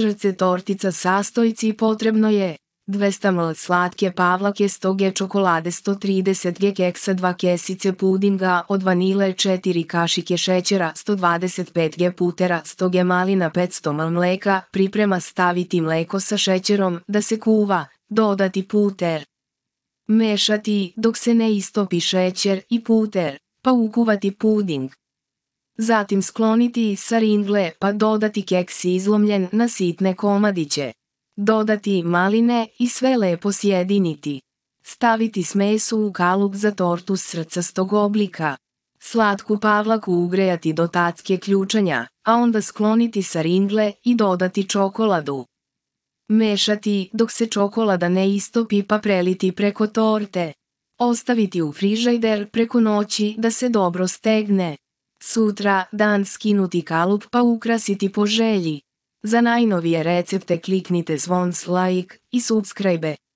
Srce tortica sastojci potrebno je 200 ml slatke pavlake, 100 g čokolade, 130 g keksa, 2 kesice pudinga od vanile, 4 kašike šećera, 125 g putera, 100 g malina, 500 ml mleka, priprema staviti mleko sa šećerom da se kuva, dodati puter. Mešati dok se ne istopi šećer i puter, pa ukuvati puding. Zatim skloniti sa ringle pa dodati keks izlomljen na sitne komadiće. Dodati maline i sve lepo sjediniti. Staviti smesu u kalup za tortu srcastog oblika. Slatku pavlaku ugrejati do tacke ključanja, a onda skloniti sa ringle i dodati čokoladu. Mešati dok se čokolada ne istopi pa preliti preko torte. Ostaviti u frižajder preko noći da se dobro stegne. Sutra dan skinuti kalup pa ukrasiti po želji. Za najnovije recepte kliknite zvon s like i subscribe.